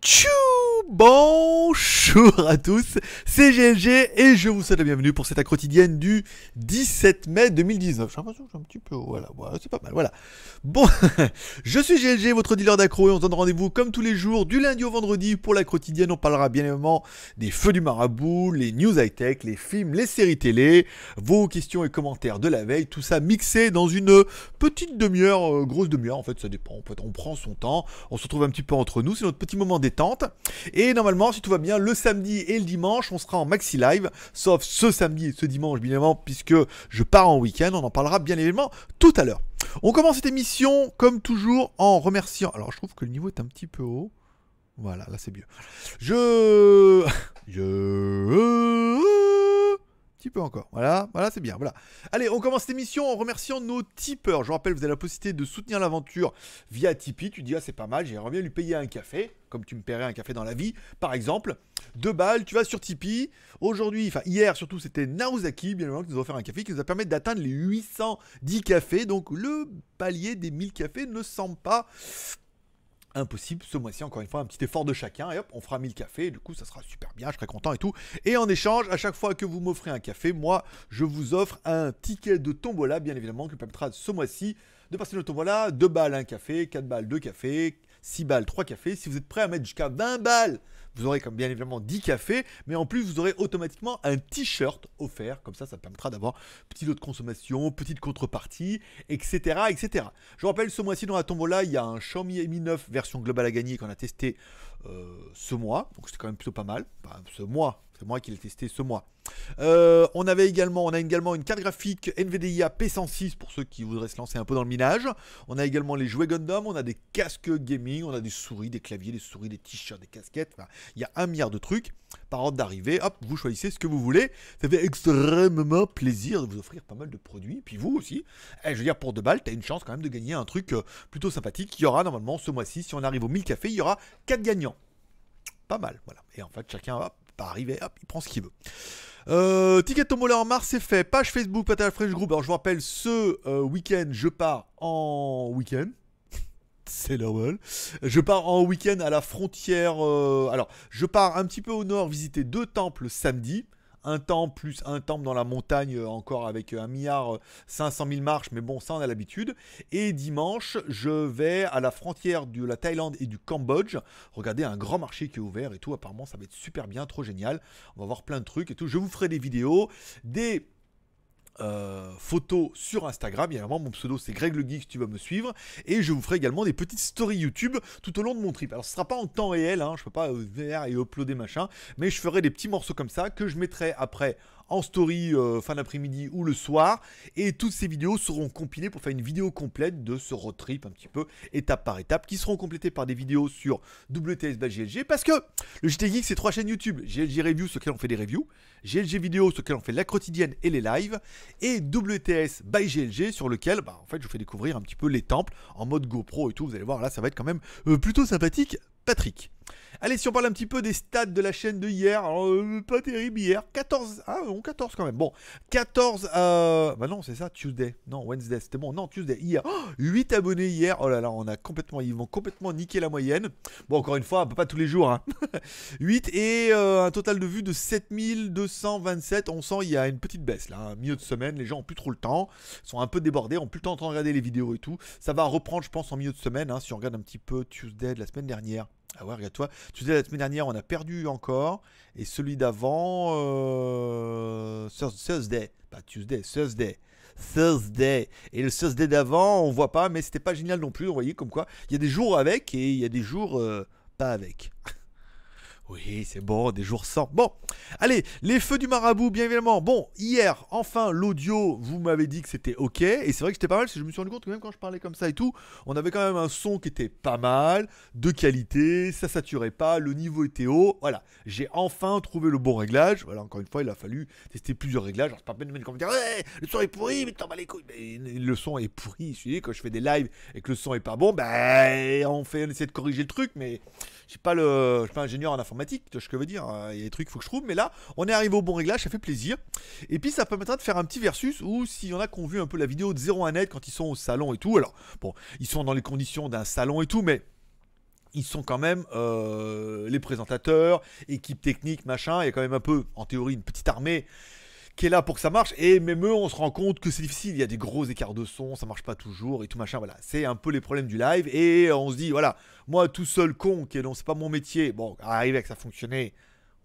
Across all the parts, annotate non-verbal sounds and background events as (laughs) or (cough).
Choo boy! Bonjour à tous, c'est GLG et je vous souhaite la bienvenue pour cette quotidienne du 17 mai 2019. J'ai l'impression que j'ai un petit peu... Voilà, c'est pas mal, voilà. Bon, (laughs) je suis GLG, votre dealer d'accro et on se donne rendez-vous comme tous les jours du lundi au vendredi pour la quotidienne. On parlera bien évidemment des feux du marabout, les news high-tech, les films, les séries télé, vos questions et commentaires de la veille, tout ça mixé dans une petite demi-heure, euh, grosse demi-heure en fait, ça dépend. On, on prend son temps, on se retrouve un petit peu entre nous, c'est notre petit moment détente. Et normalement, si tout va bien, le samedi et le dimanche, on sera en maxi live, sauf ce samedi et ce dimanche, bien évidemment, puisque je pars en week-end. On en parlera bien évidemment tout à l'heure. On commence cette émission, comme toujours, en remerciant. Alors, je trouve que le niveau est un petit peu haut. Voilà, là c'est mieux. Je. (laughs) Je peu encore. Voilà, voilà, c'est bien. Voilà. Allez, on commence l'émission en remerciant nos tipeurs. Je rappelle, vous avez la possibilité de soutenir l'aventure via Tipeee. Tu dis, ah, c'est pas mal, J'ai envie de lui payer un café, comme tu me paierais un café dans la vie, par exemple. Deux balles, tu vas sur Tipeee. Aujourd'hui, enfin, hier surtout, c'était Naozaki, bien évidemment, qui nous a offert un café qui nous a permis d'atteindre les 810 cafés. Donc, le palier des 1000 cafés ne semble pas impossible ce mois-ci, encore une fois, un petit effort de chacun, et hop, on fera 1000 cafés, du coup, ça sera super bien, je serai content et tout. Et en échange, à chaque fois que vous m'offrez un café, moi, je vous offre un ticket de tombola, bien évidemment, qui permettra ce mois-ci de passer le tombola, 2 balles, un café, 4 balles, 2 cafés, 6 balles, 3 cafés. Si vous êtes prêt à mettre jusqu'à 20 balles vous aurez comme bien évidemment 10 cafés, mais en plus vous aurez automatiquement un t-shirt offert. Comme ça, ça permettra d'avoir petit lot de consommation, petite contrepartie, etc. etc. Je vous rappelle, ce mois-ci dans la tombola, il y a un Xiaomi Mi 9 version globale à gagner qu'on a testé euh, ce mois. Donc c'était quand même plutôt pas mal. ce mois, moi qui l'ai testé ce mois. Euh, on avait également, on a également une carte graphique NVDIA P106 pour ceux qui voudraient se lancer un peu dans le minage. On a également les jouets Gundam, on a des casques gaming, on a des souris, des claviers, des souris, des t-shirts, des casquettes. il y a un milliard de trucs. Par ordre d'arrivée, hop, vous choisissez ce que vous voulez. Ça fait extrêmement plaisir de vous offrir pas mal de produits. Puis vous aussi, eh, je veux dire, pour deux balles, t'as une chance quand même de gagner un truc euh, plutôt sympathique. Il y aura normalement ce mois-ci, si on arrive au 1000 cafés, il y aura 4 gagnants. Pas mal, voilà. Et en fait, chacun, hop, pas arriver, hop, il prend ce qu'il veut. Euh, ticket tombola en mars, c'est fait. Page Facebook, Patal Fresh Group. Alors je vous rappelle, ce euh, week-end, je pars en week-end. (laughs) C'est normal. Je pars en week-end à la frontière. Euh, alors, je pars un petit peu au nord visiter deux temples samedi un temple plus un temple dans la montagne, euh, encore avec euh, un milliard 500 euh, 000 marches, mais bon, ça on a l'habitude. Et dimanche, je vais à la frontière de la Thaïlande et du Cambodge. Regardez, un grand marché qui est ouvert et tout, apparemment ça va être super bien, trop génial. On va voir plein de trucs et tout. Je vous ferai des vidéos, des euh, photos sur Instagram. Bien y mon pseudo, c'est Greg le Geek, tu vas me suivre. Et je vous ferai également des petites stories YouTube tout au long de mon trip. Alors ce sera pas en temps réel, hein, je peux pas euh, VR et uploader machin, mais je ferai des petits morceaux comme ça que je mettrai après en story euh, fin d'après-midi ou le soir. Et toutes ces vidéos seront compilées pour faire une vidéo complète de ce road trip un petit peu étape par étape qui seront complétées par des vidéos sur WTS by GLG parce que le GTG Geek c'est trois chaînes YouTube. GLG Review sur lequel on fait des reviews, GLG Vidéo sur lesquelles on fait la quotidienne et les lives et WTS by GLG sur lequel bah, en fait je vous fais découvrir un petit peu les temples en mode GoPro et tout. Vous allez voir là ça va être quand même euh, plutôt sympathique Patrick. Allez, si on parle un petit peu des stats de la chaîne de hier, euh, pas terrible hier, 14, ah bon, 14 quand même, bon, 14, euh, bah non, c'est ça, Tuesday, non, Wednesday, c'était bon, non, Tuesday, hier, 8 (gasps) abonnés hier, oh là là, on a complètement, ils vont complètement niquer la moyenne, bon, encore une fois, pas tous les jours, 8 hein, (laughs) et euh, un total de vues de 7227, on sent, il y a une petite baisse là, hein, milieu de semaine, les gens ont plus trop le temps, sont un peu débordés, ont plus le temps de regarder les vidéos et tout, ça va reprendre, je pense, en milieu de semaine, hein, si on regarde un petit peu Tuesday de la semaine dernière. Ah ouais, regarde-toi. Tu la semaine dernière, on a perdu encore. Et celui d'avant, euh, Thursday. Pas Tuesday, Thursday. Thursday. Et le Thursday d'avant, on voit pas, mais c'était pas génial non plus. Vous voyez, comme quoi, il y a des jours avec et il y a des jours euh, pas avec. (laughs) Oui, c'est bon, des jours sans. Bon, allez, les feux du marabout, bien évidemment. Bon, hier, enfin, l'audio, vous m'avez dit que c'était ok. Et c'est vrai que c'était pas mal, parce je me suis rendu compte que même quand je parlais comme ça et tout, on avait quand même un son qui était pas mal, de qualité, ça saturait pas, le niveau était haut. Voilà, j'ai enfin trouvé le bon réglage. Voilà, encore une fois, il a fallu tester plusieurs réglages. Alors, c'est pas peine de me dire, le son est pourri, mais t'en bats les couilles. Mais le son est pourri, je quand je fais des lives et que le son est pas bon, ben, on, fait, essaie de corriger le truc, mais je pas le. Je suis pas ingénieur en informatique informatique, ce que je veux dire. Hein. Il y a des trucs, faut que je trouve. Mais là, on est arrivé au bon réglage, ça fait plaisir. Et puis, ça permettra de faire un petit versus où, s'il y en a qui ont vu un peu la vidéo de à net quand ils sont au salon et tout. Alors, bon, ils sont dans les conditions d'un salon et tout, mais ils sont quand même euh, les présentateurs, équipe technique, machin. Il y a quand même un peu, en théorie, une petite armée qui est là pour que ça marche. Et même eux, on se rend compte que c'est difficile. Il y a des gros écarts de son, ça marche pas toujours et tout machin. Voilà, c'est un peu les problèmes du live. Et on se dit, voilà, moi tout seul con, qui est c'est pas mon métier, bon, arrivé que ça fonctionnait.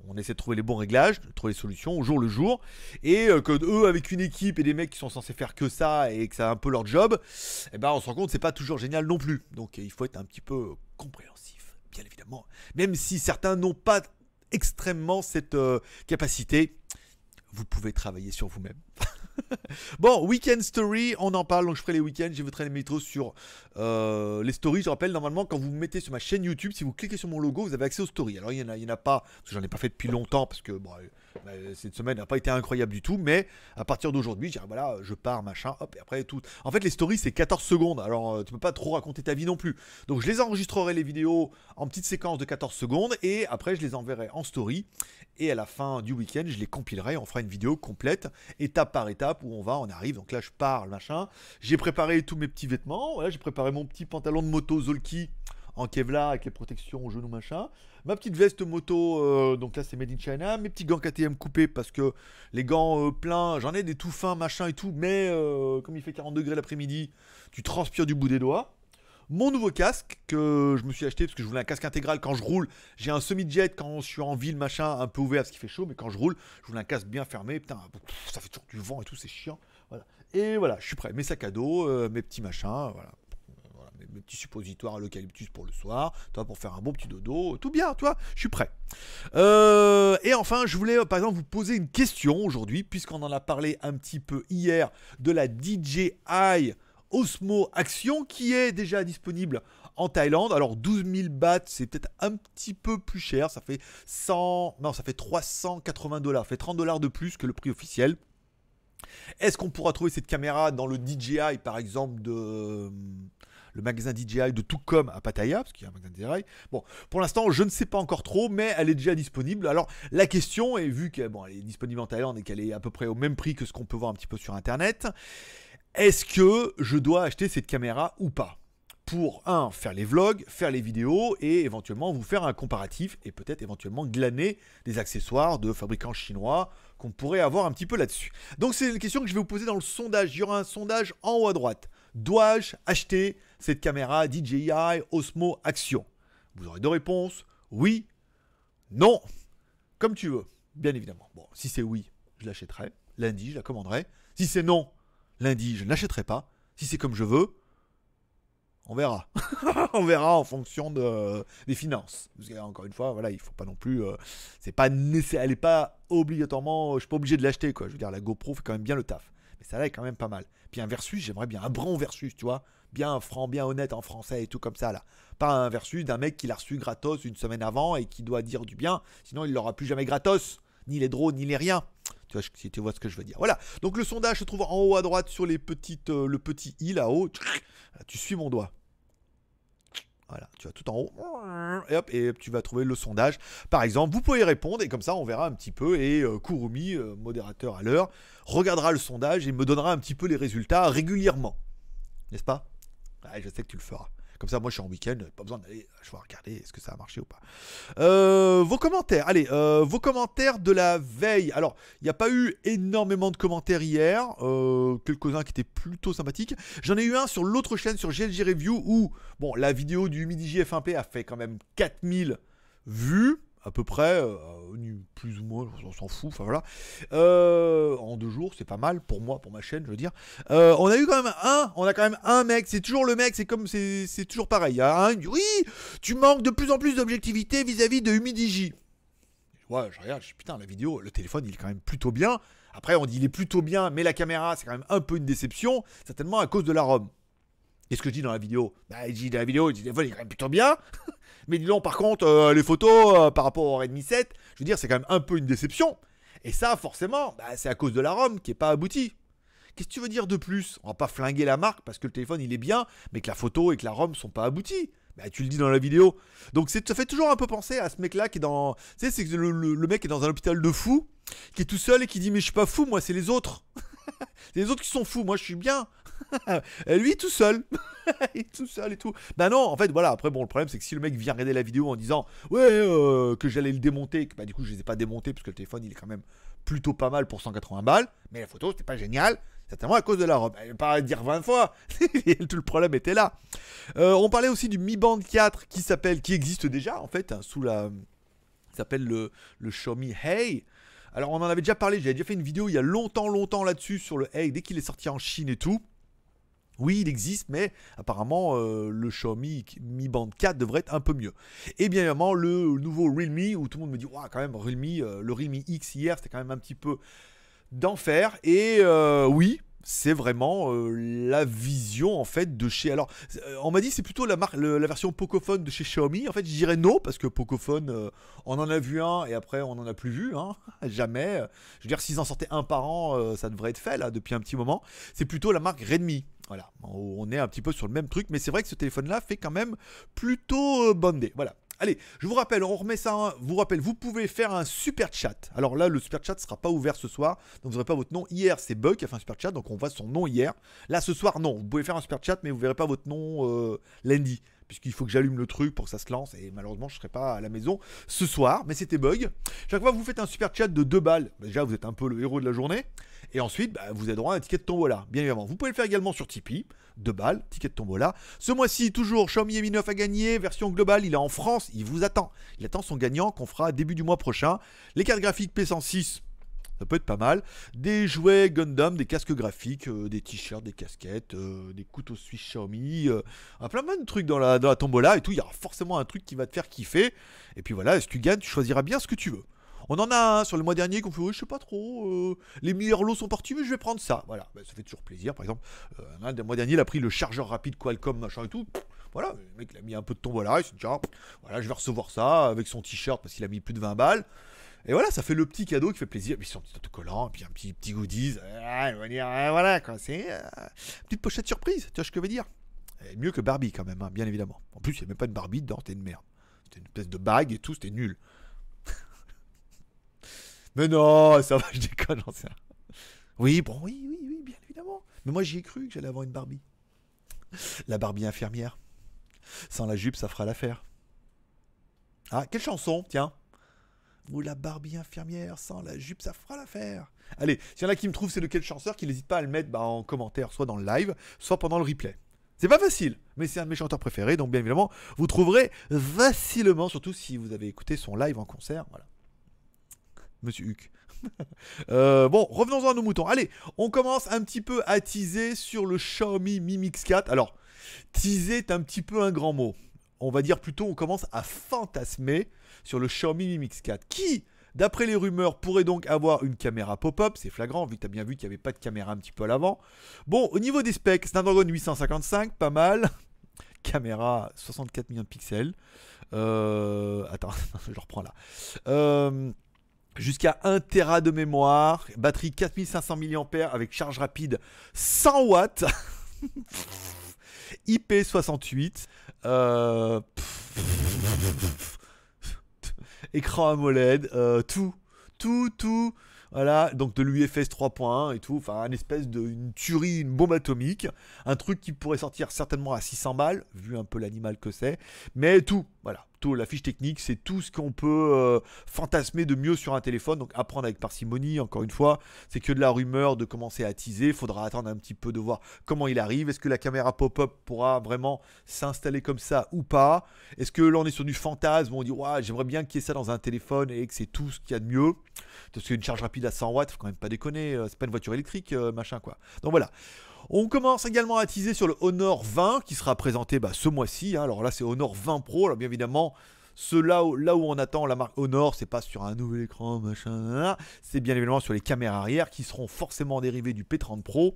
On essaie de trouver les bons réglages, de trouver les solutions au jour le jour. Et euh, que eux, avec une équipe et des mecs qui sont censés faire que ça et que ça un peu leur job, et eh ben on se rend compte que c'est pas toujours génial non plus. Donc il faut être un petit peu compréhensif, bien évidemment. Même si certains n'ont pas extrêmement cette euh, capacité vous pouvez travailler sur vous-même. (laughs) bon, Weekend Story, on en parle, donc je ferai les week-ends, je vous traîner mes métros sur euh, les stories. Je rappelle, normalement, quand vous vous mettez sur ma chaîne YouTube, si vous cliquez sur mon logo, vous avez accès aux stories. Alors, il n'y en, en, a pas, parce que j'en ai pas fait depuis longtemps, parce que bah, cette semaine n'a pas été incroyable du tout, mais à partir d'aujourd'hui, je ah, voilà, je pars, machin, hop, et après tout. En fait, les stories, c'est 14 secondes, alors euh, tu peux pas trop raconter ta vie non plus. Donc je les enregistrerai les vidéos en petites séquences de 14 secondes, et après je les enverrai en story, et à la fin du week-end, je les compilerai, on fera une vidéo complète, étape par étape, où on va, on arrive, donc là je pars, machin. J'ai préparé tous mes petits vêtements, voilà, j'ai préparé mon petit pantalon de moto Zolki en Kevlar avec les protections aux genoux, machin. Ma petite veste moto, euh, donc là c'est Made in China. Mes petits gants KTM coupés parce que les gants euh, pleins, j'en ai des tout fins, machin et tout, mais euh, comme il fait 40 degrés l'après-midi, tu transpires du bout des doigts. Mon nouveau casque que je me suis acheté parce que je voulais un casque intégral quand je roule. J'ai un semi-jet quand je suis en ville, machin, un peu ouvert parce qu'il fait chaud, mais quand je roule, je voulais un casque bien fermé. Putain, ça fait toujours du vent et tout, c'est chiant. Voilà. Et voilà, je suis prêt. Mes sacs à dos, mes petits machins, voilà le petit suppositoire à l'eucalyptus pour le soir, toi pour faire un bon petit dodo, tout bien, toi, je suis prêt. Euh, et enfin, je voulais euh, par exemple vous poser une question aujourd'hui, puisqu'on en a parlé un petit peu hier de la DJI Osmo Action qui est déjà disponible en Thaïlande. Alors 12 000 bahts, c'est peut-être un petit peu plus cher, ça fait 100, non, ça fait 380 dollars, fait 30 dollars de plus que le prix officiel. Est-ce qu'on pourra trouver cette caméra dans le DJI par exemple de le magasin DJI de comme à Pattaya, parce qu'il y a un magasin DJI. Bon, pour l'instant, je ne sais pas encore trop, mais elle est déjà disponible. Alors, la question est, vu qu'elle est disponible en Thaïlande et qu'elle est à peu près au même prix que ce qu'on peut voir un petit peu sur Internet, est-ce que je dois acheter cette caméra ou pas pour, un, faire les vlogs, faire les vidéos et éventuellement vous faire un comparatif et peut-être éventuellement glaner des accessoires de fabricants chinois qu'on pourrait avoir un petit peu là-dessus. Donc c'est une question que je vais vous poser dans le sondage. Il y aura un sondage en haut à droite. Dois-je acheter cette caméra DJI Osmo Action Vous aurez deux réponses. Oui, non. Comme tu veux, bien évidemment. Bon, si c'est oui, je l'achèterai. Lundi, je la commanderai. Si c'est non, lundi, je ne l'achèterai pas. Si c'est comme je veux, on verra. (laughs) on verra en fonction des finances. encore une fois, voilà, il faut pas non plus. Euh, c'est pas Elle n'est pas obligatoirement. Je suis pas obligé de l'acheter, quoi. Je veux dire, la GoPro fait quand même bien le taf. Mais ça, là est quand même pas mal. Puis un versus, j'aimerais bien un bron versus, tu vois. Bien franc, bien honnête en français et tout comme ça, là. Pas un versus d'un mec qui l'a reçu gratos une semaine avant et qui doit dire du bien, sinon il l'aura plus jamais gratos. Ni les drôles, ni les rien. Tu vois, si tu vois ce que je veux dire. Voilà. Donc le sondage se trouve en haut à droite sur les petites, euh, le petit i là-haut. Tu suis mon doigt. Voilà, tu vas tout en haut, et hop, et tu vas trouver le sondage. Par exemple, vous pouvez répondre, et comme ça, on verra un petit peu. Et euh, Kurumi, euh, modérateur à l'heure, regardera le sondage et me donnera un petit peu les résultats régulièrement. N'est-ce pas Je sais que tu le feras. Comme ça, moi, je suis en week-end, pas besoin d'aller. Je vais regarder est-ce que ça a marché ou pas. Euh, vos commentaires. Allez, euh, vos commentaires de la veille. Alors, il n'y a pas eu énormément de commentaires hier. Euh, quelques-uns qui étaient plutôt sympathiques. J'en ai eu un sur l'autre chaîne, sur GLG Review, où, bon, la vidéo du Midi JF1P a fait quand même 4000 vues à peu près, euh, plus ou moins, on s'en fout, enfin voilà. Euh, en deux jours, c'est pas mal pour moi, pour ma chaîne, je veux dire. Euh, on a eu quand même un, on a quand même un mec, c'est toujours le mec, c'est comme, c'est toujours pareil. Il y a un, oui, tu manques de plus en plus d'objectivité vis-à-vis de Humidigi. Ouais, je regarde, je, putain, la vidéo, le téléphone, il est quand même plutôt bien. Après, on dit il est plutôt bien, mais la caméra, c'est quand même un peu une déception, certainement à cause de la ROM. Qu'est-ce que je dis dans la vidéo Bah, il dit dans la vidéo, il dit, il est quand même plutôt bien. (laughs) Mais dis par contre, euh, les photos euh, par rapport au Redmi 7, je veux dire, c'est quand même un peu une déception. Et ça, forcément, bah, c'est à cause de la ROM qui n'est pas aboutie. Qu'est-ce que tu veux dire de plus On va pas flinguer la marque parce que le téléphone il est bien, mais que la photo et que la ROM sont pas abouties. Bah, tu le dis dans la vidéo. Donc ça fait toujours un peu penser à ce mec-là qui est dans... Tu sais, c'est le, mec est dans un hôpital de fou, qui est tout seul et qui dit mais je suis pas fou, moi c'est les autres. (laughs) (laughs) les autres qui sont fous, moi je suis bien. (laughs) lui tout seul. (laughs) et tout seul et tout. Bah non, en fait, voilà, après bon, le problème c'est que si le mec vient regarder la vidéo en disant ouais euh, que j'allais le démonter, que bah du coup je les ai pas démontés parce que le téléphone il est quand même plutôt pas mal pour 180 balles, mais la photo c'était pas génial, certainement à cause de la robe. Elle pas dire 20 fois, tout le problème était là. Euh, on parlait aussi du Mi Band 4 qui s'appelle, qui existe déjà en fait, hein, sous la, s'appelle le, le Xiaomi Hey. Alors on en avait déjà parlé, j'avais déjà fait une vidéo il y a longtemps, longtemps là-dessus sur le Hey, dès qu'il est sorti en Chine et tout. Oui, il existe, mais apparemment euh, le Xiaomi Mi Band 4 devrait être un peu mieux. Et bien évidemment le nouveau Realme où tout le monde me dit waouh quand même Realme, euh, le Realme X hier c'était quand même un petit peu d'enfer. Et euh, oui, c'est vraiment euh, la vision en fait de chez alors euh, on m'a dit c'est plutôt la marque la version Pocophone de chez Xiaomi en fait je dirais non parce que Pocophone euh, on en a vu un et après on en a plus vu hein, (laughs) jamais je veux dire s'ils en sortaient un par an ça devrait être fait là depuis un petit moment c'est plutôt la marque Redmi voilà on est un petit peu sur le même truc mais c'est vrai que ce téléphone là fait quand même plutôt bandé voilà Allez, je vous rappelle, on remet ça, hein. vous rappelle, vous pouvez faire un super chat. Alors là, le super chat ne sera pas ouvert ce soir, donc vous n'aurez pas votre nom. Hier, c'est Buck qui a fait un super chat, donc on voit son nom hier. Là, ce soir, non, vous pouvez faire un super chat, mais vous verrez pas votre nom euh, lundi puisqu'il faut que j'allume le truc pour que ça se lance, et malheureusement, je ne serai pas à la maison ce soir, mais c'était bug. Chaque fois vous faites un super chat de 2 balles, bah, déjà, vous êtes un peu le héros de la journée, et ensuite, bah, vous avez droit à un ticket de tombola, bien évidemment. Vous pouvez le faire également sur Tipeee, 2 balles, ticket de tombola. Ce mois-ci, toujours, Xiaomi Mi 9 a gagné, version globale, il est en France, il vous attend. Il attend son gagnant qu'on fera début du mois prochain. Les cartes graphiques P106, ça peut être pas mal. Des jouets Gundam, des casques graphiques, euh, des t-shirts, des casquettes, euh, des couteaux Swiss Xiaomi, euh, un plein de trucs dans la, dans la tombola et tout. Il y aura forcément un truc qui va te faire kiffer. Et puis voilà, si tu gagnes, tu choisiras bien ce que tu veux. On en a un sur le mois dernier qu'on fait, je sais pas trop, les meilleurs lots sont partis, mais je vais prendre ça. Voilà, bah, ça fait toujours plaisir. Par exemple, le mois dernier, il a pris le chargeur rapide Qualcomm, machin et tout. Voilà, le mec il a mis un peu de tombola, il s'est dit, voilà, je vais recevoir ça avec son t-shirt parce qu'il a mis plus de 20 balles. Et voilà, ça fait le petit cadeau qui fait plaisir. Puis son petit autocollant, puis un petit, petit goodies. Ah, on va dire, euh, voilà, quoi. C'est euh, petite pochette surprise, tu vois ce que je veux dire. mieux que Barbie, quand même, hein, bien évidemment. En plus, il n'y avait même pas de Barbie dedans, c'était une merde. C'était une espèce de bague et tout, c'était nul. (laughs) Mais non, ça va, je déconne, Oui, bon, oui, oui, oui, bien évidemment. Mais moi, j'y ai cru que j'allais avoir une Barbie. La Barbie infirmière. Sans la jupe, ça fera l'affaire. Ah, quelle chanson, tiens ou la Barbie infirmière sans la jupe, ça fera l'affaire. Allez, s'il y en a qui me trouvent c'est lequel chanteur, qui n'hésite pas à le mettre bah, en commentaire, soit dans le live, soit pendant le replay. C'est pas facile, mais c'est un de mes chanteurs préférés, donc bien évidemment, vous trouverez facilement, surtout si vous avez écouté son live en concert. Voilà. Monsieur Huck. (laughs) Euh, bon, revenons-en à nos moutons. Allez, on commence un petit peu à teaser sur le Xiaomi Mi Mix 4. Alors, teaser est un petit peu un grand mot. On va dire plutôt, on commence à fantasmer sur le Xiaomi Mi Mix 4 qui, d'après les rumeurs, pourrait donc avoir une caméra pop-up. C'est flagrant, vu que tu bien vu qu'il n'y avait pas de caméra un petit peu à l'avant. Bon, au niveau des specs, Snapdragon 855, pas mal. (laughs) Caméra 64 millions de pixels. Euh... Attends, (laughs) je reprends là. Euh jusqu'à 1 Tera de mémoire, batterie 4500 mAh avec charge rapide 100 watts, (laughs) IP68, euh écran AMOLED, euh, tout, tout, tout. Voilà, donc de l'UFS 3.1 et tout, enfin une espèce de une tuerie, une bombe atomique, un truc qui pourrait sortir certainement à 600 balles, vu un peu l'animal que c'est, mais tout, voilà la fiche technique, c'est tout ce qu'on peut euh, fantasmer de mieux sur un téléphone. Donc apprendre avec parcimonie, encore une fois, c'est que de la rumeur de commencer à teaser. Faudra attendre un petit peu de voir comment il arrive. Est-ce que la caméra pop-up pourra vraiment s'installer comme ça ou pas Est-ce que là on est sur du fantasme on dit ouais, j'aimerais bien qu'il y ait ça dans un téléphone et que c'est tout ce qu'il y a de mieux Parce qu'une charge rapide à 100 watts, faut quand même pas déconner, euh, c'est pas une voiture électrique, euh, machin quoi. Donc voilà. On commence également à teaser sur le Honor 20 qui sera présenté bah, ce mois-ci. Hein. Alors là, c'est Honor 20 Pro. Alors bien évidemment, ceux-là où, on attend la marque Honor, c'est pas sur un nouvel écran, machin, c'est bien évidemment sur les caméras arrière qui seront forcément dérivées du P30 Pro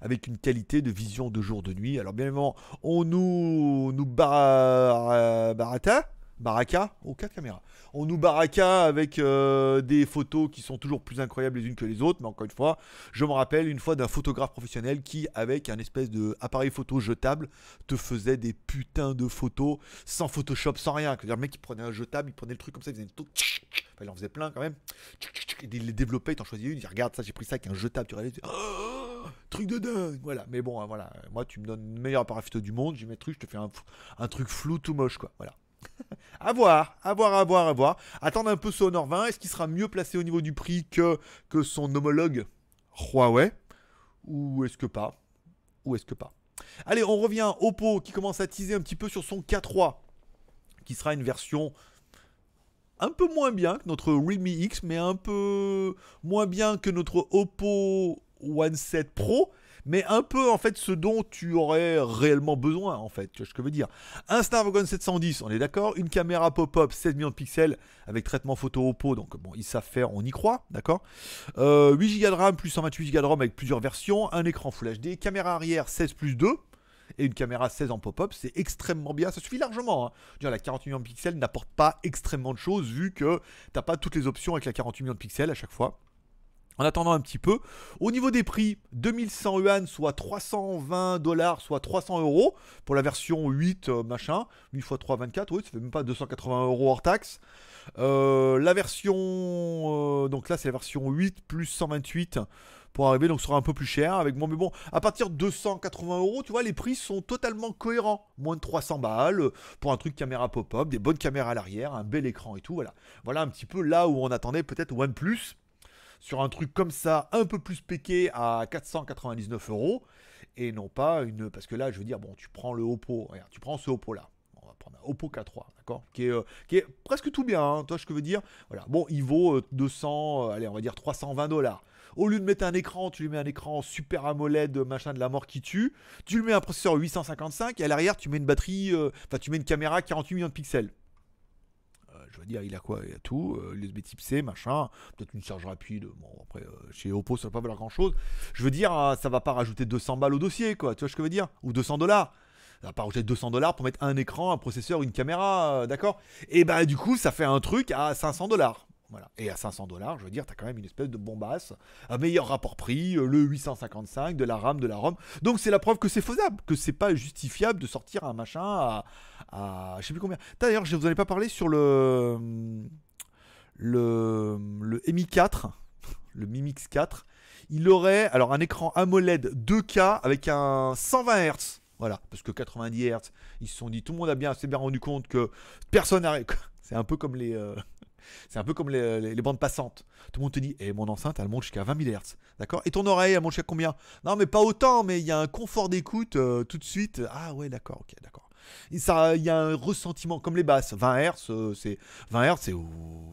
avec une qualité de vision de jour de nuit. Alors bien évidemment, on nous, nous euh, barata, Baraka aux quatre caméras. On nous baraka avec euh, des photos qui sont toujours plus incroyables les unes que les autres, mais encore une fois, je me rappelle une fois d'un photographe professionnel qui, avec un espèce de appareil photo jetable, te faisait des putains de photos sans Photoshop, sans rien. C'est-à-dire, le mec, il prenait un jetable, il prenait le truc comme ça, il faisait une photo. il en faisait plein quand même. Il les développait, il t'en choisit une, il dit Regarde, ça, j'ai pris ça avec un jetable, tu réalises. Oh truc de dingue voilà mais bon hein, voilà moi tu me donnes le meilleur appareil photo du monde j'y mets le truc je te fais un, un, truc flou tout moche quoi voilà à voir, à voir, à voir, à voir. Attendre un peu son Honor 20. Est-ce qu'il sera mieux placé au niveau du prix que, que son homologue Huawei Ou est-ce que pas Ou est-ce que pas Allez, on revient à Oppo qui commence à teaser un petit peu sur son K3, qui sera une version un peu moins bien que notre Realme X, mais un peu moins bien que notre Oppo One 7 Pro, mais un peu en fait ce dont tu aurais réellement besoin en fait, tu ce que je veux dire. Un Snapdragon 710, on est d'accord, une caméra pop-up 16 millions de pixels avec traitement photo Oppo, donc bon, ils savent faire, on y croit, d'accord. 8 euh, Go de RAM plus 128 Go de ROM avec plusieurs versions, un écran Full HD, caméra arrière 16 plus 2, et une caméra 16 en pop-up, c'est extrêmement bien. Ça suffit largement. Hein. la 48 millions de pixels n'apporte pas extrêmement de choses vu que t'as pas toutes les options avec la 48 millions de pixels à chaque fois. En attendant un petit peu, au niveau des prix, 2100 yuan, soit 320 dollars, soit 300 euros pour la version 8 euh, machin, 8 x 3, 24, oui, ça fait même pas 280 euros hors taxe. Euh, la version, euh, donc là c'est la version 8 plus 128 pour arriver, donc ce sera un peu plus cher avec moi. Mais bon, à partir de 280 euros, tu vois, les prix sont totalement cohérents. Moins de 300 balles pour un truc caméra pop-up, des bonnes caméras à l'arrière, un bel écran et tout. Voilà, voilà un petit peu là où on attendait peut-être OnePlus sur un truc comme ça, un peu plus péqué à 499 euros, et non pas une. Parce que là, je veux dire, bon, tu prends le Oppo, regarde, tu prends ce Oppo là. On va prendre un Oppo K3, d'accord qui, euh, qui est, presque tout bien, hein, toi, je veux dire. Voilà, bon, il vaut 200, euh, euh, allez, on va dire 320 dollars. Au lieu de mettre un écran, tu lui mets un écran super AMOLED, machin de la mort qui tue. Tu lui mets un processeur 855 et à l'arrière, tu mets une batterie, enfin, tu mets une caméra 48 millions de pixels je veux dire, il a quoi Il a tout, euh, l'USB type C, machin, peut-être une charge rapide, bon, après, euh, chez Oppo, ça va pas valoir grand-chose. Je veux dire, euh, ça va pas rajouter 200 balles au dossier, quoi, tu vois ce que je veux dire Ou 200 dollars Ça va pas rajouter 200 dollars pour mettre un écran, un processeur, une caméra, euh, d'accord Et ben, du coup, ça fait un truc à 500 dollars. Et à 500 dollars, je veux dire, tu quand même une espèce de bombasse, un meilleur rapport prix, euh, le 855, de la RAM, de la ROM. Donc c'est la preuve que c'est faisable, que c'est pas justifiable de sortir un machin à, à je sais plus combien. D'ailleurs, je vous en ai pas parlé sur le le, le Mi 4, (laughs) le Mi Mix 4. Il aurait alors un écran AMOLED 2K avec un 120 Hz. Voilà, parce que 90 Hz, ils se sont dit, tout le monde a bien assez bien rendu compte que personne n'arrive. (laughs) C'est un peu comme les euh, c'est un peu comme les, bandes passantes. Tout le monde te dit, et eh, mon enceinte, elle monte jusqu'à 20 000 Hz. D'accord Et ton oreille, elle monte jusqu'à combien Non, mais pas autant, mais il y a un confort d'écoute euh, tout de suite. Ah ouais, d'accord, ok, d'accord. Il y a un ressentiment comme les basses. 20 euh, Hz, c'est 20 Hz,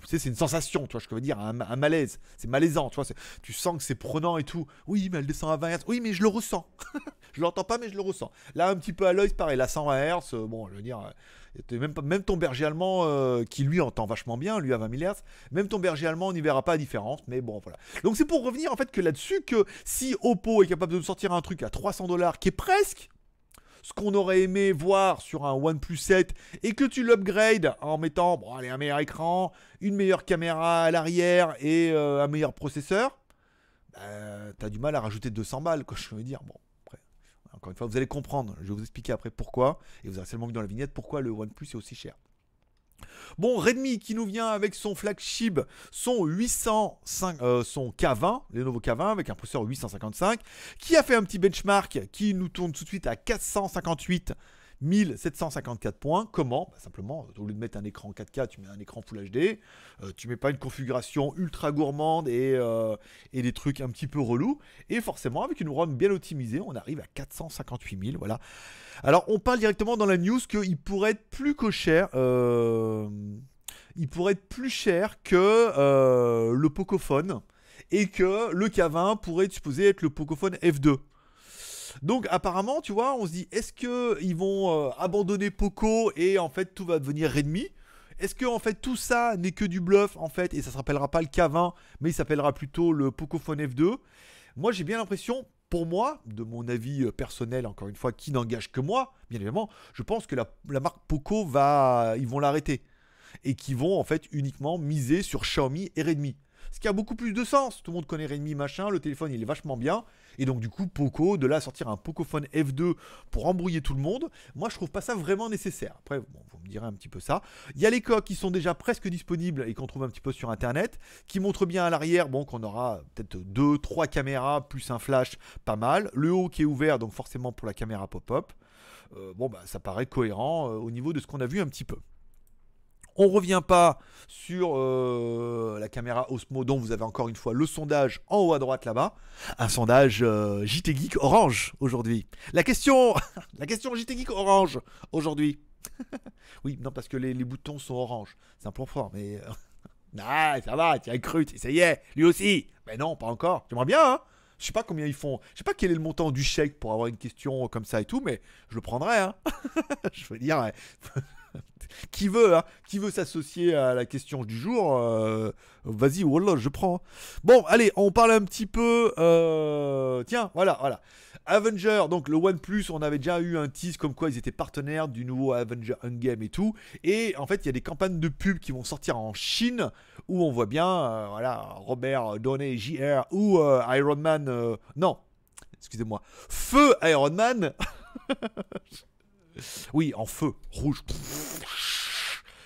c'est une sensation, tu vois, je veux dire, un, malaise. C'est malaisant, tu Tu sens que c'est prenant et tout. Oui, mais elle descend à 20 Hz. Oui, mais je le ressens. (laughs) je l'entends pas, mais je le ressens. Là, un petit peu à l'œil, pareil. La 120 Hz, euh, bon, je veux dire, même, ton berger allemand, euh, qui lui entend vachement bien, lui à 20 Hz, même ton berger allemand n'y verra pas la différence. Mais bon, voilà. Donc c'est pour revenir en fait que là-dessus, que si Oppo est capable de sortir un truc à 300 dollars, qui est presque ce qu'on aurait aimé voir sur un OnePlus 7 et que tu l'upgrades en mettant bon, allez, un meilleur écran, une meilleure caméra à l'arrière et euh, un meilleur processeur, bah, t'as du mal à rajouter 200 balles, quoi, je veux dire. Bon, encore une fois, vous allez comprendre. Je vais vous expliquer après pourquoi. Et vous avez seulement vu dans la vignette pourquoi le OnePlus est aussi cher. Bon, Redmi qui nous vient avec son flagship, son 805, euh, son K20, nouveaux K20 avec un processeur 855, qui a fait un petit benchmark qui nous tourne tout de suite à 458 1754 points. Comment bah, Simplement, au lieu de mettre un écran 4K, tu mets un écran Full HD. Euh, tu mets pas une configuration ultra gourmande euh, et, des trucs un petit peu relous. Et forcément, avec une ROM bien optimisée, on arrive à 458 000. Voilà. Alors, on parle directement dans la news qu'il pourrait être plus euh, il pourrait être plus cher que le Pocophone et que le K20 pourrait supposé être le Pocophone F2. Donc apparemment, tu vois, on se dit, est-ce que ils vont euh, abandonner Poco et en fait tout va devenir Redmi Est-ce que en fait tout ça n'est que du bluff en fait et ça ne s'appellera pas le K20, mais il s'appellera plutôt le Pocophone F2 Moi, j'ai bien l'impression. Pour moi, de mon avis euh, personnel, encore une fois, qui n'engage que moi, bien évidemment, je pense que la, marque Poco va, ils vont l'arrêter et qui vont en fait uniquement miser sur Xiaomi et Redmi. Ce qui a beaucoup plus de sens. Tout le monde connaît Redmi machin, le téléphone il est vachement bien. Et donc, du coup, Poco, de là sortir un Pocophone F2 pour embrouiller tout le monde, moi je trouve pas ça vraiment nécessaire. Après, vous me direz un petit peu ça. Il y a les coques qui sont déjà presque disponibles et qu'on trouve un petit peu sur internet, qui montrent bien à l'arrière, bon, qu'on aura peut-être 2, 3 caméras plus un flash, pas mal. Le haut qui est ouvert, donc forcément pour la caméra pop-up. Euh, bon, bah, ça paraît cohérent euh, au niveau de ce qu'on a vu un petit peu. On ne revient pas sur euh, la caméra Osmo dont vous avez encore une fois le sondage en haut à droite là-bas. Un sondage euh, JT Geek Orange aujourd'hui. La question, (laughs) la question JT Geek Orange aujourd'hui. (laughs) oui, non parce que les, boutons sont orange. C'est un plan fort, mais euh, (laughs) ah, ça va, tu as cru, ça y est, lui aussi. Mais non, pas encore. J'aimerais bien. Hein je sais pas combien ils font. Je sais pas quel est le montant du chèque pour avoir une question comme ça et tout, mais je le prendrai. Hein je veux dire. (laughs) qui veut, hein, qui veut s'associer à la question du jour, euh, vas-y, wallah, je prends. Bon, allez, on parle un petit peu. Euh, tiens, voilà, voilà. Avenger, donc le OnePlus, on avait déjà eu un tease comme quoi ils étaient partenaires du nouveau Avenger Endgame et tout. Et en fait, il y a des campagnes de pub qui vont sortir en Chine où on voit bien, euh, voilà, Robert Downey Jr. ou Iron Man. non, excusez-moi, Feu Iron Man. (laughs) Oui, en feu, rouge.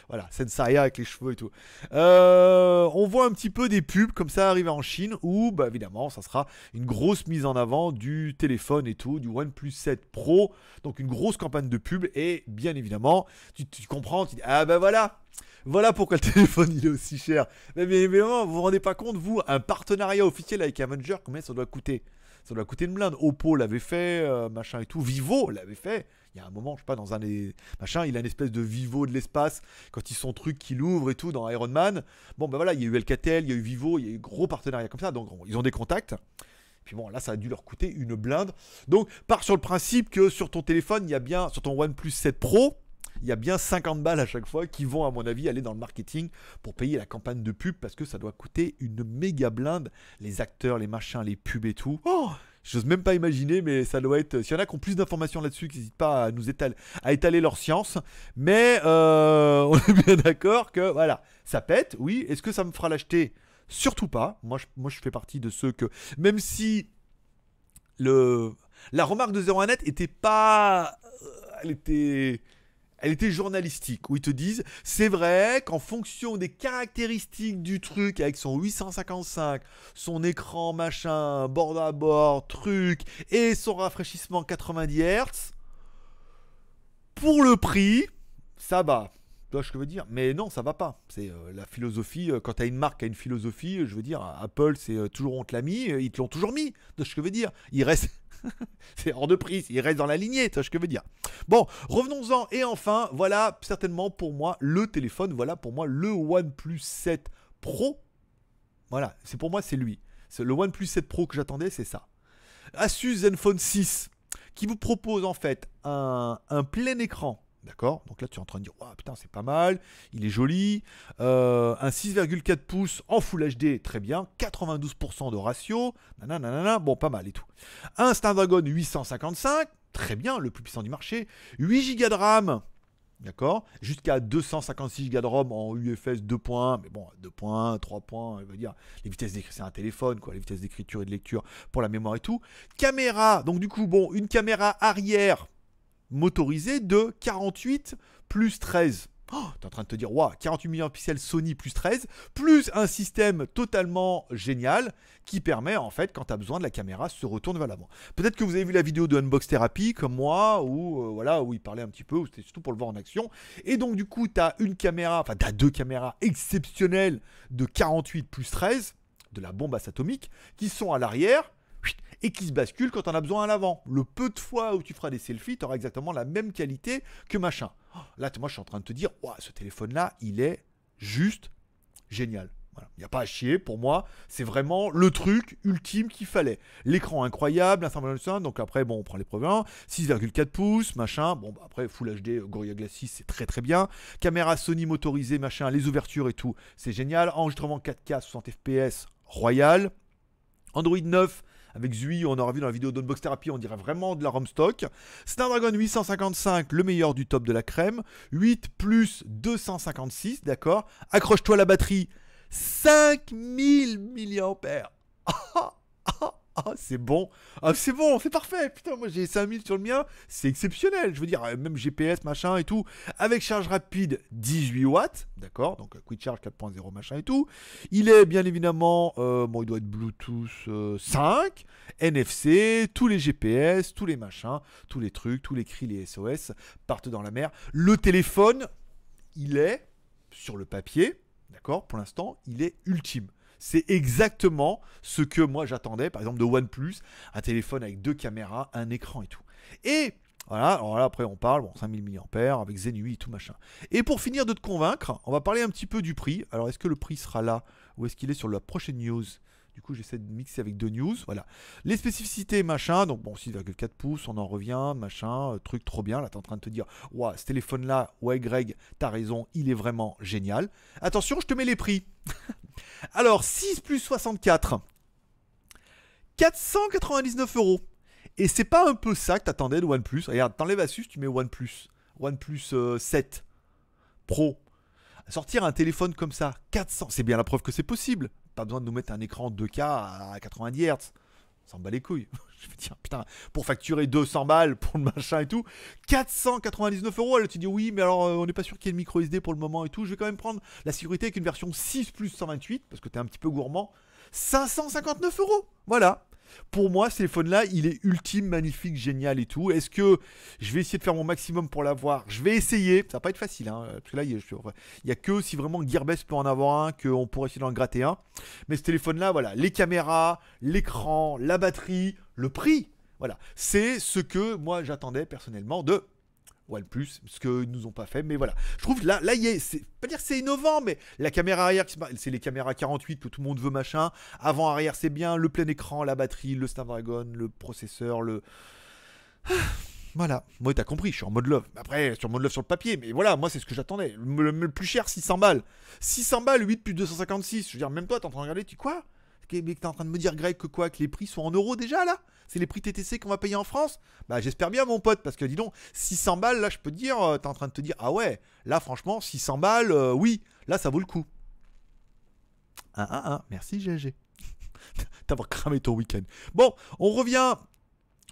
Voilà, Sensaya avec les cheveux et tout. Euh, on voit un petit peu des pubs comme ça arriver en Chine où, bah, évidemment, ça sera une grosse mise en avant du téléphone et tout, du OnePlus 7 Pro. Donc, une grosse campagne de pub. Et bien évidemment, tu, comprends, tu Ah ben bah voilà, voilà pourquoi le (laughs) téléphone il est aussi cher. Mais bien évidemment, vous vous rendez pas compte, vous, un partenariat officiel avec Avenger, combien ça doit coûter ça doit coûter une blinde. Oppo l'avait fait, euh, machin et tout. Vivo l'avait fait. Il y a un moment, je sais pas, dans un machin, il a une espèce de Vivo de l'espace quand ils sont trucs qui l'ouvrent et tout dans Iron Man. Bon, ben voilà, il y a eu Alcatel, il y a eu Vivo, il y a eu gros partenariat comme ça. Donc, ils ont des contacts. Puis bon, là, ça a dû leur coûter une blinde. Donc, pars sur le principe que sur ton téléphone, il y a bien, sur ton OnePlus 7 Pro, il y a bien 50 balles à chaque fois qui vont, à mon avis, aller dans le marketing pour payer la campagne de pub parce que ça doit coûter une méga blinde. Les acteurs, les machins, les pubs et tout. Oh J'ose même pas imaginer, mais ça doit être. S'il y en a qui ont plus d'informations là-dessus, qui pas à nous étaler, à étaler leur science. Mais euh, (laughs) on est bien d'accord que voilà, ça pète, oui. Est-ce que ça me fera l'acheter Surtout pas. Moi je, moi, je fais partie de ceux que. Même si le, la remarque de 01net était pas. Euh, elle était elle était journalistique, où ils te disent, c'est vrai qu'en fonction des caractéristiques du truc, avec son 855, son écran machin, bord à bord, truc, et son rafraîchissement 90 Hz, pour le prix, ça va Tu je veux dire Mais non, ça va pas. C'est euh, la philosophie. Euh, quand tu une marque qui a une philosophie, je veux dire, Apple, c'est euh, toujours on te l'a mis, ils te l'ont toujours mis. Tu ce que je veux dire Il reste. (laughs) c'est hors de prix, il reste dans la lignée, tu vois ce que je veux dire. Bon, revenons-en. Et enfin, voilà certainement pour moi le téléphone, voilà pour moi le OnePlus 7 Pro. Voilà, c'est pour moi, c'est lui. le OnePlus 7 Pro que j'attendais, c'est ça. Asus Zenfone 6, qui vous propose en fait un plein écran D'accord Donc là, tu es en train de dire, putain, c'est pas mal, il est joli. Euh, un 6,4 pouces en Full HD, très bien. 92% de ratio, nanana, bon, pas mal et tout. Un Snapdragon 855, très bien, le plus puissant du marché. 8 Go de RAM, d'accord Jusqu'à 256 Go de ROM en UFS 2.1, mais bon, 2.1, 3.1, il va dire les vitesses d'écriture, c'est un téléphone, quoi, les vitesses d'écriture et de lecture pour la mémoire et tout. Caméra, donc du coup, bon, une caméra arrière motorisé de 48 plus 13. Oh, t'es en train de te dire, waouh, 48 millions de pixels Sony plus 13, plus un système totalement génial qui permet, en fait, quand as besoin de la caméra, se retourne vers l'avant. Peut-être que vous avez vu la vidéo de Unbox Therapy, comme moi, où, euh, voilà, où il parlait un petit peu, où c'était surtout pour le voir en action. Et donc, du coup, as une caméra, enfin, t'as deux caméras exceptionnelles de 48 plus 13, de la bombe atomique, qui sont à l'arrière et qui se bascule quand on a besoin à l'avant. Le peu de fois où tu feras des selfies, tu auras exactement la même qualité que machin. Oh, là, moi, je suis en train de te dire, ouais, ce téléphone-là, il est juste génial. Il n'y a pas à chier, pour moi, c'est vraiment le truc ultime qu'il fallait. L'écran incroyable, un donc après, bon, on prend les problèmes. 6,4 pouces, machin, bon, bah, après, Full HD, euh, Gorilla Glass 6, c'est très très bien. Caméra Sony motorisée, machin, les ouvertures et tout, c'est génial. Enregistrement 4K, 60 FPS, royal. Android 9, avec Zui, on aura vu dans la vidéo d'Unbox Therapy, on dirait vraiment de la ROM stock. Snapdragon 855, le meilleur du top de la crème. 8 plus 256, d'accord Accroche-toi la batterie. 5000 mAh. (laughs) Ah, c'est bon. Ah, c'est bon, c'est parfait. Putain, moi j'ai 5000 sur le mien. C'est exceptionnel. Je veux dire, euh, même GPS, machin et tout. Avec charge rapide, 18 watts. D'accord Donc, euh, quick charge 4.0, machin et tout. Il est bien évidemment, euh, bon, il doit être Bluetooth 5, NFC, tous les GPS, tous les machins, tous les trucs, tous les cris, les SOS partent dans la mer. Le téléphone, il est sur le papier. D'accord Pour l'instant, il est ultime. C'est exactement ce que moi j'attendais, par exemple, de OnePlus, un téléphone avec deux caméras, un écran et tout. Et voilà, alors après on parle, bon, 5000 mAh avec Zen et tout machin. Et pour finir de te convaincre, on va parler un petit peu du prix. Alors est-ce que le prix sera là ou est-ce qu'il est sur la prochaine news du coup, j'essaie de mixer avec deux news. Voilà. Les spécificités, machin. Donc, bon, 6,4 pouces, on en revient, machin. Euh, truc trop bien. Là, t'es en train de te dire, ouah, ce téléphone-là, ouais, Greg, t'as raison, il est vraiment génial. Attention, je te mets les prix. (laughs) Alors, 6 plus 64. 499 euros. Et c'est pas un peu ça que t'attendais de OnePlus Regarde, t'enlèves Asus, tu mets OnePlus. OnePlus 7 euh, Pro. Sortir un téléphone comme ça, 400, c'est bien la preuve que c'est possible. Pas besoin de nous mettre un écran 2K à 90 Hz s'en bat les couilles. (laughs) je veux dire putain, pour facturer 200 balles pour le machin et tout, 499 euros. elle te dit oui, mais alors, euh, on n'est pas sûr qu'il y ait le micro SD pour le moment et tout. Je vais quand même prendre la sécurité avec une version 6 plus 128, parce que t'es un petit peu gourmand. 559 euros. Voilà. Pour moi, ce téléphone-là, il est ultime, magnifique, génial et tout. Est-ce que je vais essayer de faire mon maximum pour l'avoir Je vais essayer. Ça va pas être facile, hein, parce que là, il n'y a que si vraiment Gearbest peut en avoir un, qu'on pourrait essayer d'en gratter un. Mais ce téléphone-là, voilà, les caméras, l'écran, la batterie, le prix. Voilà, c'est ce que moi j'attendais personnellement de plus, ce qu'ils nous ont pas fait, mais voilà. Je trouve là, là, c'est pas dire c'est innovant, mais la caméra arrière, c'est les caméras 48 que tout le monde veut, machin. Avant, arrière, c'est bien. Le plein écran, la batterie, le Snapdragon, le processeur, le. (sighs) voilà, moi t'as compris, je suis en mode love. Après, sur mode love sur le papier, mais voilà, moi c'est ce que j'attendais. Le, le, plus cher, 600 balles. 600 balles, 8 plus 256. Je veux dire, même toi, t'es en train de regarder, tu quoi mais t'es en train de me dire, Greg, que quoi Que les prix sont en euros déjà là C'est les prix TTC qu'on va payer en France Bah, j'espère bien, mon pote, parce que dis donc, 600 balles, là, je peux te dire, euh, t'es en train de te dire, ah ouais, là, franchement, 600 balles, euh, oui, là, ça vaut le coup. Ah ah ah, merci, GG. pas (laughs) cramé ton week-end. Bon, on revient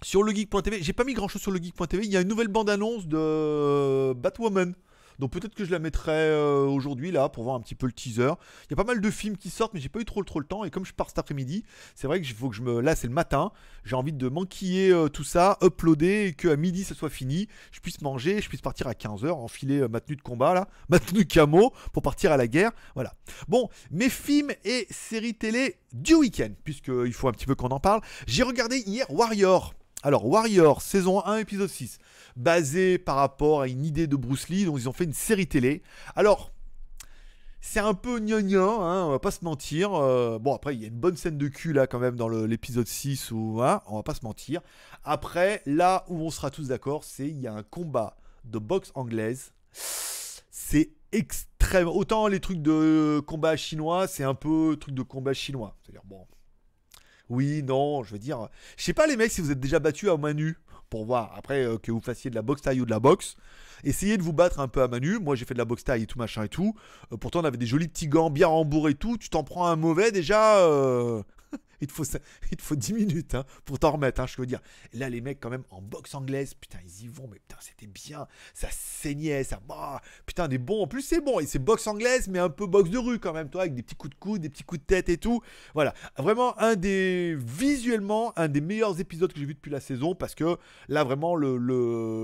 sur le geek.tv. J'ai pas mis grand chose sur le geek.tv. Il y a une nouvelle bande-annonce de euh, Batwoman. Donc peut-être que je la mettrai euh, aujourd'hui là pour voir un petit peu le teaser. Il y a pas mal de films qui sortent, mais j'ai pas eu trop trop le temps. Et comme je pars cet après-midi, c'est vrai que faut que je me. Là c'est le matin. J'ai envie de manquiller euh, tout ça, uploader et qu'à midi ça soit fini. Je puisse manger, je puisse partir à 15h, enfiler euh, ma tenue de combat là, (laughs) ma tenue camo pour partir à la guerre. Voilà. Bon, mes films et séries télé du week-end, puisqu'il faut un petit peu qu'on en parle. J'ai regardé hier Warrior. Alors, Warrior, saison 1, épisode 6, basé par rapport à une idée de Bruce Lee, dont ils ont fait une série télé. Alors, c'est un peu gnognon, hein, on va pas se mentir. Euh, bon, après, il y a une bonne scène de cul là quand même dans l'épisode 6, ou hein, on va pas se mentir. Après, là où on sera tous d'accord, c'est il y a un combat de boxe anglaise. C'est extrême. Autant les trucs de combat chinois, c'est un peu truc de combat chinois. C'est-à-dire, bon, oui, non, je veux dire. Je sais pas, les mecs, si vous êtes déjà battus à Manu. pour voir. Après, euh, que vous fassiez de la boxe taille ou de la boxe, essayez de vous battre un peu à Manu. Moi, j'ai fait de la boxe taille et tout, machin et tout. Euh, pourtant, on avait des jolis petits gants bien rembourrés et tout. Tu t'en prends un mauvais, déjà. Euh, il te faut, (laughs) il faut 10 minutes hein, pour t'en remettre, hein, je veux dire. là, les mecs, quand même, en boxe anglaise, putain, ils y vont, mais putain, c'était bien. Ça saignait, ça. Bah, putain, des bons. En plus, c'est bon. Et c'est boxe anglaise, mais un peu boxe de rue quand même, toi, avec des petits coups de coude, des petits coups de tête et tout. Voilà. Vraiment, un des. Visuellement, un des meilleurs épisodes que j'ai vu depuis la saison, parce que là, vraiment, le,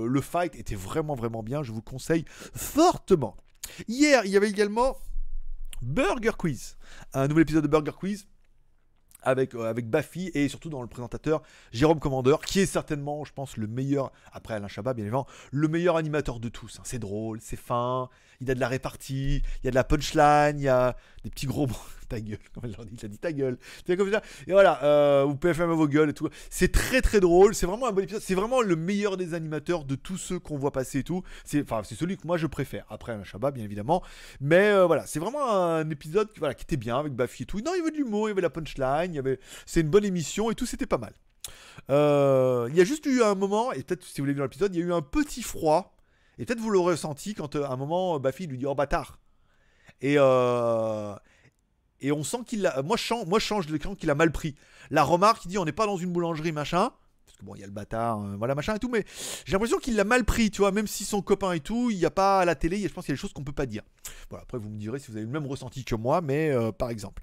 le fight était vraiment, vraiment bien. Je vous conseille fortement. Hier, il y avait également. Burger Quiz. Un nouvel épisode de Burger Quiz avec, Bafi euh, avec et surtout dans le présentateur Jérôme Commandeur, qui est certainement, je pense, le meilleur, après Alain Chabat bien évidemment, le meilleur animateur de tous. Hein. C'est drôle, c'est fin, il a de la répartie, il y a de la punchline, il y a des petits gros (laughs) ta gueule, comme dit, il a dit ta gueule. Et voilà, euh, ou PFM à vos gueules et tout. C'est très très drôle, c'est vraiment un bon épisode. C'est vraiment le meilleur des animateurs de tous ceux qu'on voit passer et tout. C'est enfin, c'est celui que moi je préfère. Après, un Shabbat, bien évidemment. Mais euh, voilà, c'est vraiment un épisode voilà, qui était bien avec Bafi et tout. Non, il y avait de l'humour, il y avait la punchline, il y avait... c'est une bonne émission et tout, c'était pas mal. Euh, il y a juste eu un moment, et peut-être si vous l'avez vu dans l'épisode, il y a eu un petit froid et peut-être vous l'aurez ressenti quand euh, à un moment euh, Buffy lui dit oh bâtard. Et euh, et on sent qu'il a moi je change moi change l'écran qu'il a mal pris. La remarque il dit on n'est pas dans une boulangerie machin parce que bon il y a le bâtard voilà machin et tout mais j'ai l'impression qu'il l'a mal pris tu vois même si son copain et tout il n'y a pas à la télé je pense qu'il y a des choses qu'on peut pas dire. Voilà après vous me direz si vous avez le même ressenti que moi mais par exemple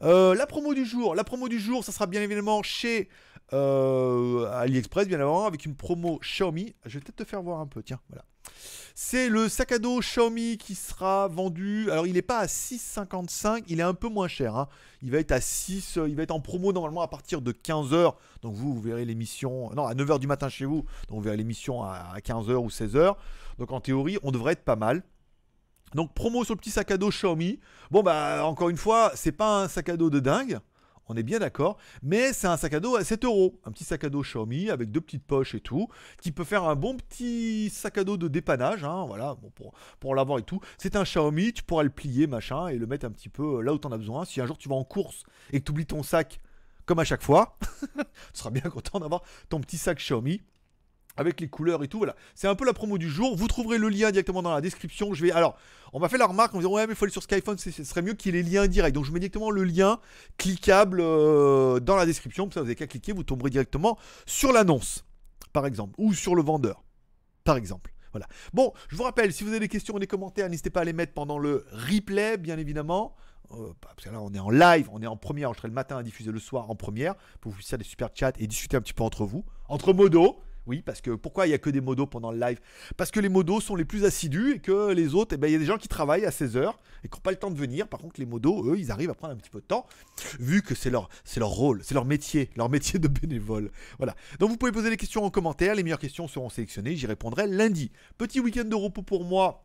la promo du jour la promo du jour ça sera bien évidemment chez AliExpress bien évidemment. avec une promo Xiaomi je vais peut-être te faire voir un peu tiens voilà c'est le sac à dos Xiaomi qui sera vendu. Alors, il n'est pas à 6,55, il est un peu moins cher. Hein. Il va être à 6, euh, il va être en promo normalement à partir de 15h. Donc, vous, vous verrez l'émission. Non, à 9h du matin chez vous. Donc, vous verrez l'émission à 15h ou 16h. Donc, en théorie, on devrait être pas mal. Donc, promo sur le petit sac à dos Xiaomi. Bon, bah, encore une fois, c'est pas un sac à dos de dingue on est bien d'accord, mais c'est un sac à dos à 7 euros. Un petit sac à dos Xiaomi avec deux petites poches et tout, qui peut faire un bon petit sac à dos de dépannage, hein, voilà, bon, pour, l'avoir et tout. C'est un Xiaomi, tu pourras le plier, machin, et le mettre un petit peu euh, là où tu en as besoin. Si un jour tu vas en course et que tu oublies ton sac, comme à chaque fois, (laughs) tu seras bien content d'avoir ton petit sac Xiaomi avec les couleurs et tout, voilà. C'est un peu la promo du jour. Vous trouverez le lien directement dans la description. Je vais alors, on m'a fait la remarque en me disant ouais mais il faut aller sur Skyphone, ce serait mieux qu'il y ait les liens directs. Donc je mets directement le lien cliquable euh, dans la description. vous n'avez qu'à cliquer, vous tomberez directement sur l'annonce, par exemple, ou sur le vendeur, par exemple. Voilà. Bon, je vous rappelle, si vous avez des questions ou des commentaires, n'hésitez pas à les mettre pendant le replay, bien évidemment. Euh, parce que là on est en live, on est en première, je serai le matin à diffuser le soir en première, pour vous faire des super chats et discuter un petit peu entre vous, entre modos. Oui, parce que pourquoi il n'y a que des modos pendant le live Parce que les modos sont les plus assidus et que les autres, eh ben, il y a des gens qui travaillent à 16h et qui n'ont pas le temps de venir. Par contre, les modos, eux, ils arrivent à prendre un petit peu de temps, vu que c'est leur, c'est leur rôle, c'est leur métier, leur métier de bénévole. Voilà. Donc vous pouvez poser les questions en commentaire, les meilleures questions seront sélectionnées, j'y répondrai lundi. Petit week-end de repos pour moi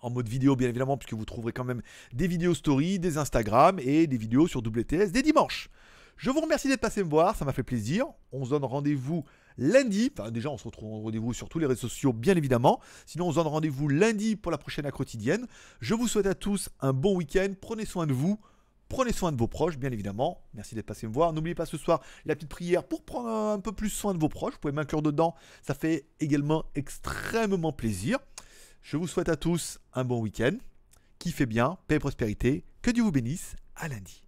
en mode vidéo bien évidemment puisque vous trouverez quand même des vidéos story, des Instagram et des vidéos sur WTS des dimanches. Je vous remercie d'être passé me voir, ça m'a fait plaisir. On se donne rendez-vous lundi. déjà, on se retrouve au rendez-vous sur tous les réseaux sociaux, bien évidemment. Sinon, on se donne rendez-vous lundi pour la prochaine à quotidienne. Je vous souhaite à tous un bon week-end. Prenez soin de vous. Prenez soin de vos proches, bien évidemment. Merci d'être passé me voir. N'oubliez pas ce soir la petite prière pour prendre un peu plus soin de vos proches. Vous pouvez m'inclure dedans. Ça fait également extrêmement plaisir. Je vous souhaite à tous un bon week-end. Kiffez bien, paix et prospérité. Que Dieu vous bénisse. À lundi.